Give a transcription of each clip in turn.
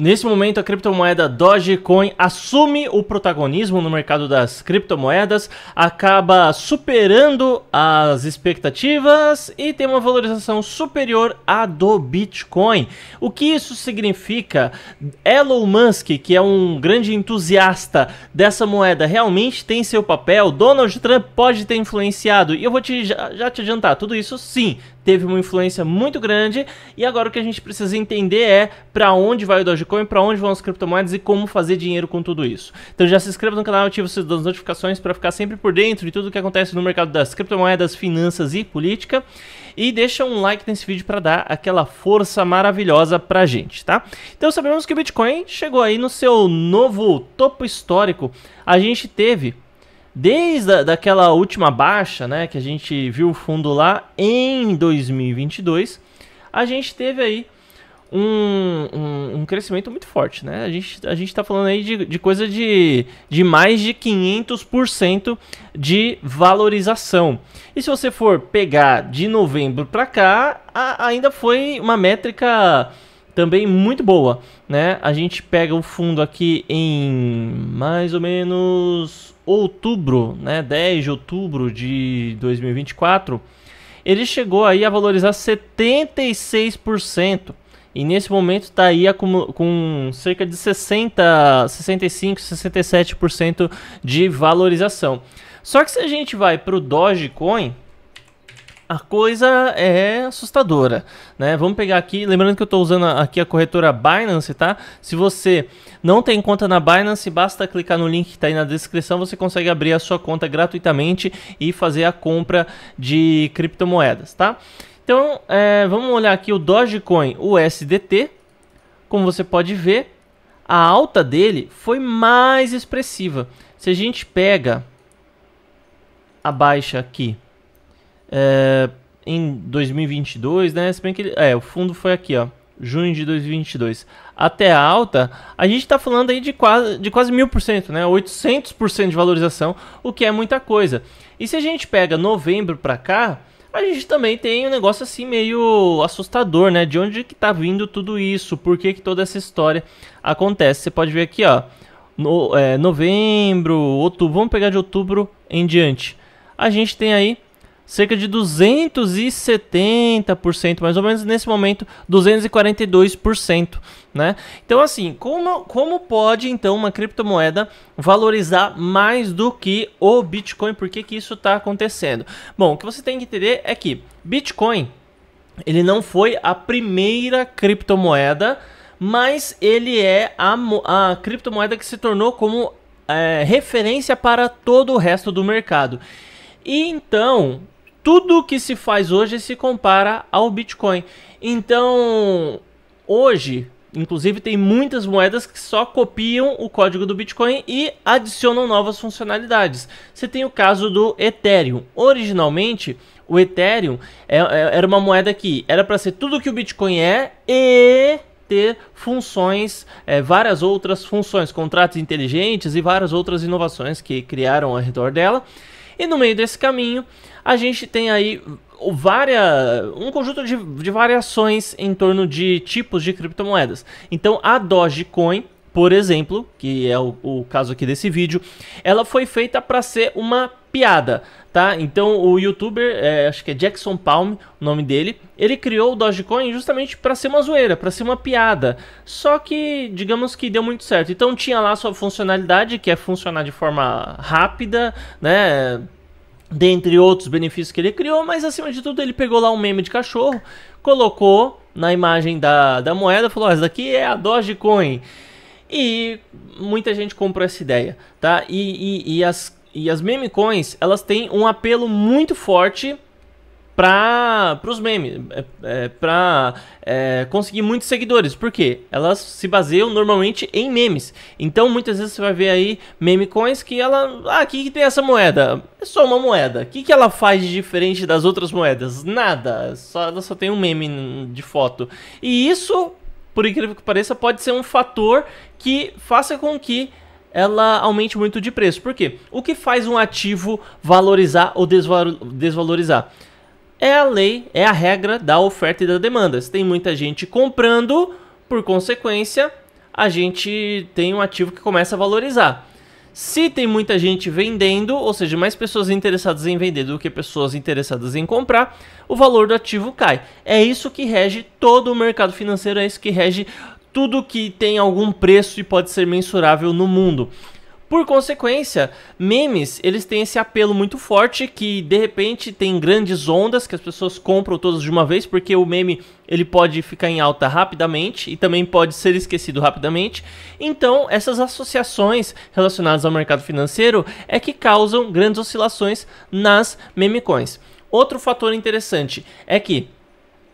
Nesse momento, a criptomoeda Dogecoin assume o protagonismo no mercado das criptomoedas, acaba superando as expectativas e tem uma valorização superior à do Bitcoin. O que isso significa? Elon Musk, que é um grande entusiasta dessa moeda, realmente tem seu papel? Donald Trump pode ter influenciado? E eu vou te, já, já te adiantar, tudo isso sim, teve uma influência muito grande e agora o que a gente precisa entender é para onde vai o Dogecoin, para onde vão as criptomoedas e como fazer dinheiro com tudo isso. Então já se inscreva no canal, ative as notificações para ficar sempre por dentro de tudo o que acontece no mercado das criptomoedas, finanças e política e deixa um like nesse vídeo para dar aquela força maravilhosa a gente, tá? Então sabemos que o Bitcoin chegou aí no seu novo topo histórico. A gente teve desde a, daquela última baixa, né, que a gente viu o fundo lá em 2022, a gente teve aí um, um, um crescimento muito forte, né? A gente a gente está falando aí de, de coisa de, de mais de 500% de valorização. E se você for pegar de novembro para cá, a, ainda foi uma métrica também muito boa, né? A gente pega o fundo aqui em mais ou menos outubro, né? 10 de outubro de 2024, ele chegou aí a valorizar 76%. E nesse momento está aí com cerca de 60, 65, 67% de valorização. Só que se a gente vai para o Dogecoin, a coisa é assustadora, né? Vamos pegar aqui, lembrando que eu estou usando aqui a corretora Binance, tá? Se você não tem conta na Binance, basta clicar no link que está aí na descrição, você consegue abrir a sua conta gratuitamente e fazer a compra de criptomoedas, tá? Então, é, vamos olhar aqui o Dogecoin USDT, como você pode ver, a alta dele foi mais expressiva. Se a gente pega a baixa aqui é, em 2022, né? Se bem que ele, é, o fundo foi aqui, ó, junho de 2022. Até a alta, a gente está falando aí de quase mil por cento, né? 800% de valorização, o que é muita coisa. E se a gente pega novembro para cá, a gente também tem um negócio assim meio assustador, né? De onde que tá vindo tudo isso? Por que, que toda essa história acontece? Você pode ver aqui, ó, no, é, novembro, outubro, vamos pegar de outubro em diante. A gente tem aí cerca de 270%, mais ou menos nesse momento, 242%, né? Então assim, como, como pode então uma criptomoeda valorizar mais do que o Bitcoin? Por que, que isso está acontecendo? Bom, o que você tem que entender é que Bitcoin, ele não foi a primeira criptomoeda, mas ele é a, a criptomoeda que se tornou como é, referência para todo o resto do mercado. E então, tudo que se faz hoje se compara ao Bitcoin. Então, hoje, inclusive, tem muitas moedas que só copiam o código do Bitcoin e adicionam novas funcionalidades. Você tem o caso do Ethereum. Originalmente, o Ethereum é, é, era uma moeda que era para ser tudo que o Bitcoin é e ter funções, é, várias outras funções, contratos inteligentes e várias outras inovações que criaram ao redor dela. E no meio desse caminho, a gente tem aí várias, um conjunto de, de variações em torno de tipos de criptomoedas. Então a Dogecoin, por exemplo, que é o, o caso aqui desse vídeo, ela foi feita para ser uma piada, tá? Então o youtuber, é, acho que é Jackson Palm, o nome dele, ele criou o Dogecoin justamente para ser uma zoeira, para ser uma piada. Só que, digamos que deu muito certo. Então tinha lá sua funcionalidade, que é funcionar de forma rápida, né? Dentre outros benefícios que ele criou, mas acima de tudo ele pegou lá um meme de cachorro, colocou na imagem da, da moeda, falou: essa daqui é a Dogecoin. E muita gente comprou essa ideia, tá? E, e, e as e as meme coins, elas têm um apelo muito forte para os memes, é, é para é, conseguir muitos seguidores, porque elas se baseiam normalmente em memes. Então muitas vezes você vai ver aí meme coins que ela, ah, aqui que tem essa moeda, é só uma moeda. O que, que ela faz de diferente das outras moedas? Nada. É só, ela só tem um meme de foto. E isso, por incrível que pareça, pode ser um fator que faça com que ela aumente muito de preço. Por quê? O que faz um ativo valorizar ou desvalorizar? É a lei, é a regra da oferta e da demanda. Se tem muita gente comprando, por consequência, a gente tem um ativo que começa a valorizar. Se tem muita gente vendendo, ou seja, mais pessoas interessadas em vender do que pessoas interessadas em comprar, o valor do ativo cai. É isso que rege todo o mercado financeiro, é isso que rege tudo que tem algum preço e pode ser mensurável no mundo. Por consequência, memes, eles têm esse apelo muito forte que de repente tem grandes ondas que as pessoas compram todas de uma vez, porque o meme ele pode ficar em alta rapidamente e também pode ser esquecido rapidamente. Então, essas associações relacionadas ao mercado financeiro é que causam grandes oscilações nas memecoins. Outro fator interessante é que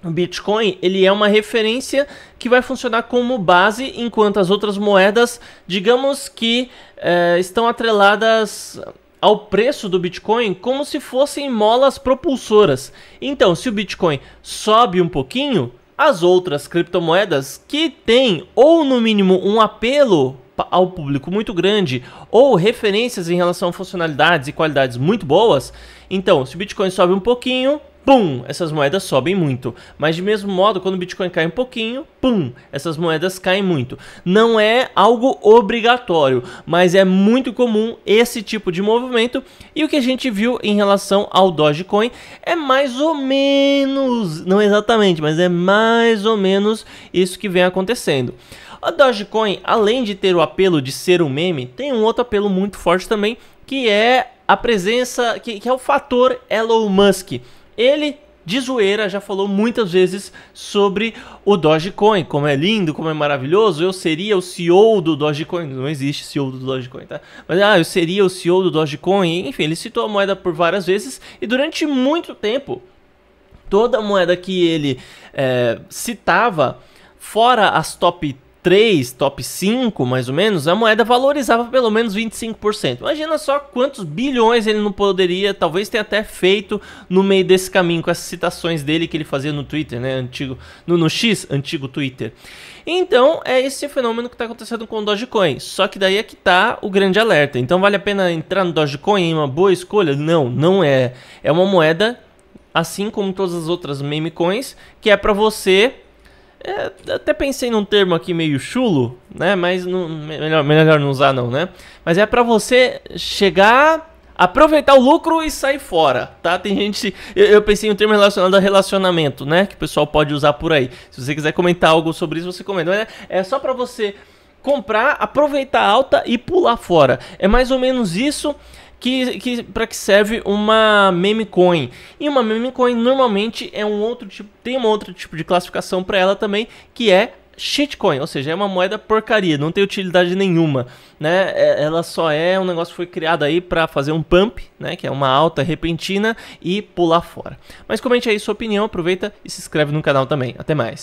o Bitcoin ele é uma referência que vai funcionar como base, enquanto as outras moedas, digamos que eh, estão atreladas ao preço do Bitcoin como se fossem molas propulsoras. Então, se o Bitcoin sobe um pouquinho, as outras criptomoedas que têm ou no mínimo um apelo ao público muito grande ou referências em relação a funcionalidades e qualidades muito boas. Então, se o Bitcoin sobe um pouquinho, pum, essas moedas sobem muito. Mas de mesmo modo, quando o Bitcoin cai um pouquinho, pum, essas moedas caem muito. Não é algo obrigatório, mas é muito comum esse tipo de movimento. E o que a gente viu em relação ao Dogecoin é mais ou menos, não exatamente, mas é mais ou menos isso que vem acontecendo. A Dogecoin, além de ter o apelo de ser um meme, tem um outro apelo muito forte também, que é a presença, que, que é o fator Elon Musk ele de zoeira já falou muitas vezes sobre o Dogecoin, como é lindo, como é maravilhoso, eu seria o CEO do Dogecoin, não existe CEO do Dogecoin, tá? Mas ah, eu seria o CEO do Dogecoin, enfim, ele citou a moeda por várias vezes e durante muito tempo toda moeda que ele é, citava fora as top 3, top 5, mais ou menos, a moeda valorizava pelo menos 25%. Imagina só quantos bilhões ele não poderia, talvez tenha até feito no meio desse caminho, com essas citações dele que ele fazia no Twitter, né? Antigo, no, no X, antigo Twitter. Então, é esse fenômeno que está acontecendo com o Dogecoin. Só que daí é que está o grande alerta. Então, vale a pena entrar no Dogecoin? É uma boa escolha? Não, não é. É uma moeda, assim como todas as outras meme coins, que é para você é, até pensei num termo aqui meio chulo, né? Mas não, melhor, melhor não usar não, né? Mas é para você chegar, aproveitar o lucro e sair fora, tá? Tem gente... Eu, eu, pensei em um termo relacionado a relacionamento, né? Que o pessoal pode usar por aí. Se você quiser comentar algo sobre isso, você comenta. Mas é, é só para você comprar, aproveitar alta e pular fora. É mais ou menos isso que, que para que serve uma meme coin. E uma meme coin normalmente é um outro tipo, tem um outro tipo de classificação para ela também, que é shitcoin, ou seja, é uma moeda porcaria, não tem utilidade nenhuma, né? É, ela só é um negócio que foi criado aí para fazer um pump, né? Que é uma alta repentina e pular fora. Mas comente aí sua opinião, aproveita e se inscreve no canal também. Até mais.